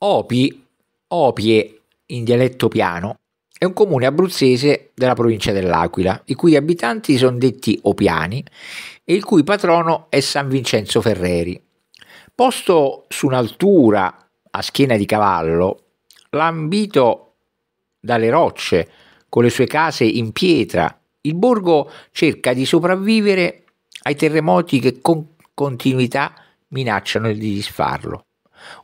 Opi, Opie in dialetto piano, è un comune abruzzese della provincia dell'Aquila, i cui abitanti sono detti Opiani e il cui patrono è San Vincenzo Ferreri. Posto su un'altura a schiena di cavallo, lambito dalle rocce, con le sue case in pietra, il borgo cerca di sopravvivere ai terremoti che con continuità minacciano di disfarlo.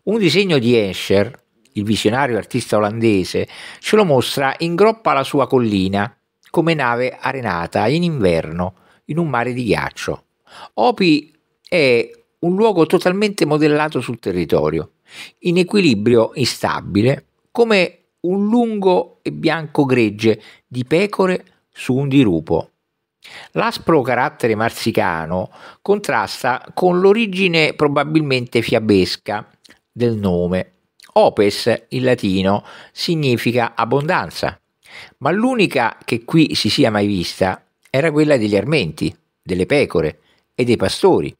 Un disegno di Escher, il visionario artista olandese, ce lo mostra in groppa alla sua collina, come nave arenata in inverno, in un mare di ghiaccio. Opi è un luogo totalmente modellato sul territorio, in equilibrio instabile, come un lungo e bianco gregge di pecore su un dirupo. L'aspro carattere marsicano contrasta con l'origine probabilmente fiabesca del nome. Opes in latino significa abbondanza, ma l'unica che qui si sia mai vista era quella degli armenti, delle pecore e dei pastori.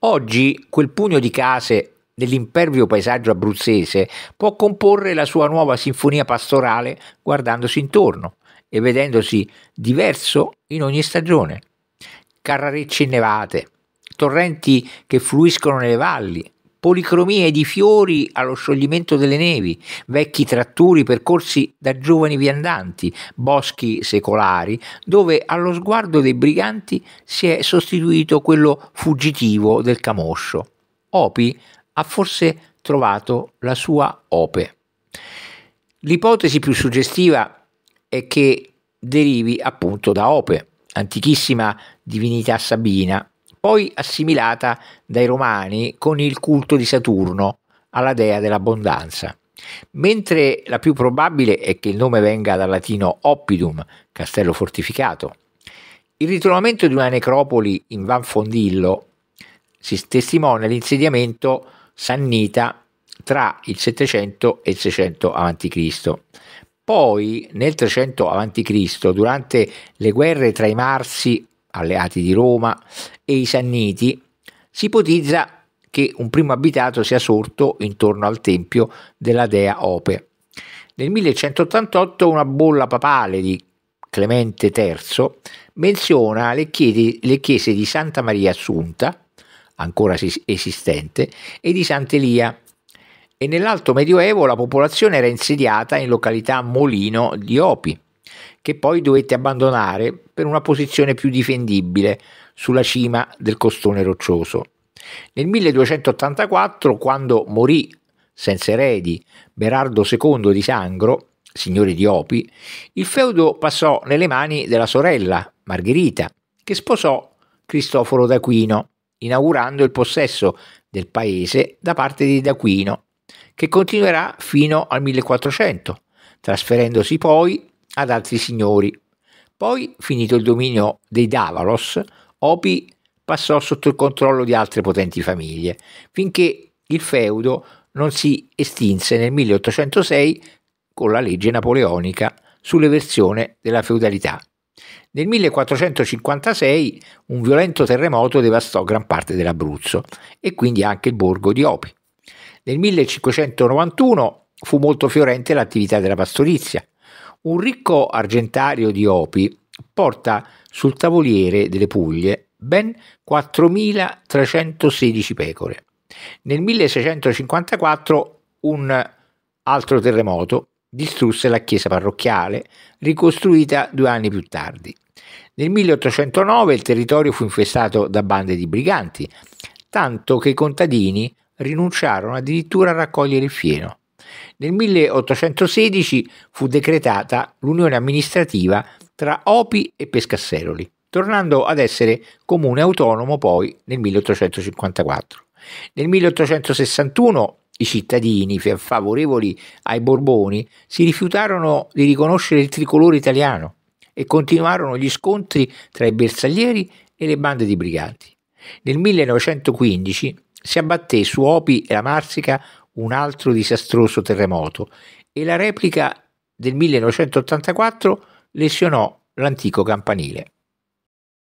Oggi quel pugno di case dell'impervio paesaggio abruzzese può comporre la sua nuova sinfonia pastorale guardandosi intorno e vedendosi diverso in ogni stagione. Carrarecce innevate, torrenti che fluiscono nelle valli, policromie di fiori allo scioglimento delle nevi, vecchi tratturi percorsi da giovani viandanti, boschi secolari, dove allo sguardo dei briganti si è sostituito quello fuggitivo del camoscio. Opi ha forse trovato la sua ope. L'ipotesi più suggestiva è che derivi appunto da Ope, antichissima divinità sabina, poi assimilata dai Romani con il culto di Saturno, alla dea dell'abbondanza. Mentre la più probabile è che il nome venga dal latino oppidum, castello fortificato. Il ritrovamento di una necropoli in Van Fondillo si testimonia l'insediamento sannita tra il 700 e il 600 a.C. Poi, nel 300 a.C., durante le guerre tra i Marsi alleati di Roma, e i Sanniti, si ipotizza che un primo abitato sia sorto intorno al tempio della dea Ope. Nel 1188 una bolla papale di Clemente III menziona le chiese, le chiese di Santa Maria Assunta, ancora esistente, e di Sant'Elia. E nell'alto medioevo la popolazione era insediata in località Molino di Opi, che poi dovette abbandonare per una posizione più difendibile sulla cima del costone roccioso. Nel 1284, quando morì senza eredi Berardo II di Sangro, signore di Opi, il feudo passò nelle mani della sorella Margherita, che sposò Cristoforo d'Aquino, inaugurando il possesso del paese da parte di d'Aquino, che continuerà fino al 1400, trasferendosi poi ad altri signori. Poi, finito il dominio dei Davalos, Opi passò sotto il controllo di altre potenti famiglie, finché il feudo non si estinse nel 1806 con la legge napoleonica sull'eversione della feudalità. Nel 1456 un violento terremoto devastò gran parte dell'Abruzzo e quindi anche il borgo di Opi. Nel 1591 fu molto fiorente l'attività della pastorizia, un ricco argentario di Opi porta sul tavoliere delle Puglie ben 4.316 pecore. Nel 1654 un altro terremoto distrusse la chiesa parrocchiale, ricostruita due anni più tardi. Nel 1809 il territorio fu infestato da bande di briganti, tanto che i contadini rinunciarono addirittura a raccogliere il fieno. Nel 1816 fu decretata l'unione amministrativa tra Opi e Pescasseroli, tornando ad essere comune autonomo poi nel 1854. Nel 1861 i cittadini favorevoli ai Borboni si rifiutarono di riconoscere il tricolore italiano e continuarono gli scontri tra i bersaglieri e le bande di briganti. Nel 1915 si abbatté su Opi e la Marsica un altro disastroso terremoto e la replica del 1984 lesionò l'antico campanile.